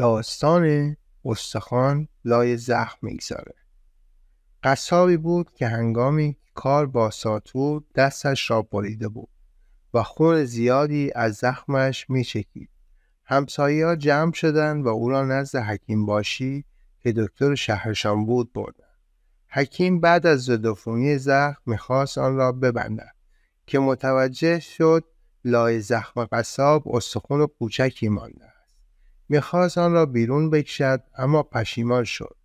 داستان استخوان لای زخم میگذاره قصابی بود که هنگامی کار با ساتور دستش را بریده بود و خون زیادی از زخمش میچکید همسایی ها جمع شدن و او را نزد حکیم باشی که دکتر شهرشان بود بردن حکیم بعد از زدفونی زخم میخواست آن را ببندد که متوجه شد لای زخم قصاب استخون کوچکی مانده میخواست آن را بیرون بکشد اما پشیمان شد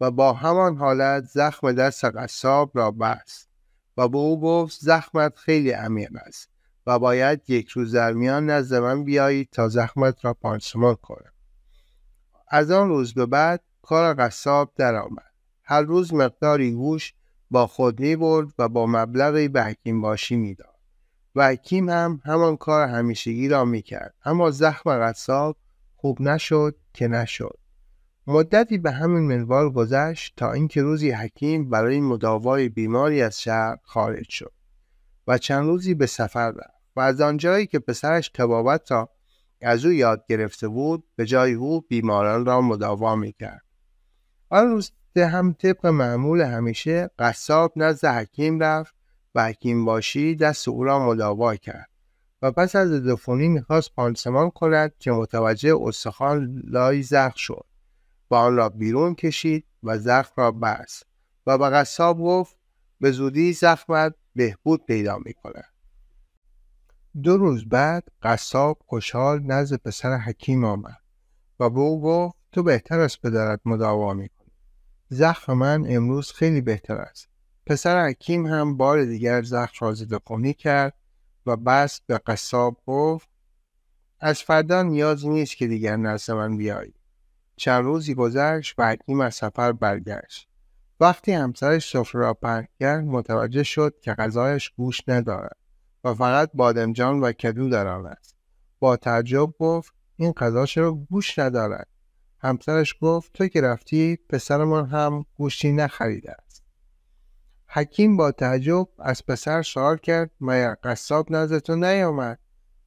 و با همان حالت زخم دست قصاب را بست و به او گفت زخمت خیلی عمیق است و باید یک روز در میان نزد من بیایید تا زخمت را پانسمان کنم از آن روز به بعد کار قصاب درآمد هر روز مقداری گوش با خود می برد و با مبلغی به حکیم باشی می داد. و حکیم هم همان کار همیشگی را می کرد اما زخم قصاب خوب نشد که نشد مدتی به همین منوال گذشت تا اینکه روزی حکیم برای مداوای بیماری از شهر خارج شد و چند روزی به سفر رفت و از آنجایی که پسرش تبابت را از او یاد گرفته بود به جای او بیماران را مداوا میکرد آن روز هم طبق معمول همیشه قصاب نزد حکیم رفت و حکیم باشی دست او را مداوا کرد و پس از دفونی میخواست پانسمان کند که متوجه استخوان لای زخم شد و آن را بیرون کشید و زخم را بست و به قصاب گفت به زودی زخمت بهبود پیدا کند. دو روز بعد قصاب خوشحال نزد پسر حکیم آمد و به او گفت تو بهتر از پدرت مداوا میکنی زخم من امروز خیلی بهتر است پسر حکیم هم بار دیگر زخم را زده کرد و بس به قصاب گفت از فردا نیاز نیست که دیگر نزد من بیایی چند روزی گذشت و حکیم از سفر برگشت وقتی همسرش سفره را پهن کرد متوجه شد که غذایش گوش ندارد و فقط بادمجان و کدو در آن است با تعجب گفت این غذا رو گوش ندارد همسرش گفت تو که رفتی پسرمان هم گوشتی نخریده حکیم با تعجب از پسر سوال کرد مگر قصاب نزد تو نیامد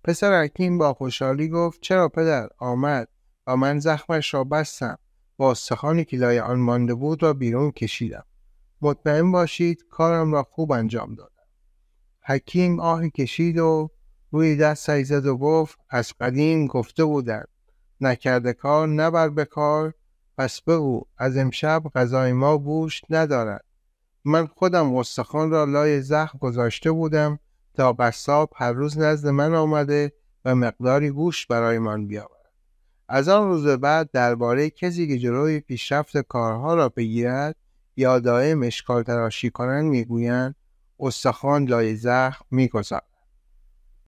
پسر حکیم با خوشحالی گفت چرا پدر آمد و من زخمش را بستم با استخانی که لای آن مانده بود را بیرون کشیدم مطمئن باشید کارم را خوب انجام دادم حکیم آهی کشید و روی دست زد و گفت از قدیم گفته بودند نکرده کار نبر به کار پس بگو از امشب غذای ما گوشت ندارد من خودم استخوان را لای زخم گذاشته بودم تا قصاب هر روز نزد من آمده و مقداری گوشت من بیاورد از آن روز بعد درباره کسی که جلوی پیشرفت کارها را بگیرد یا دائم اشکال تراشی کنند میگویند استخوان لای زخم میگذارد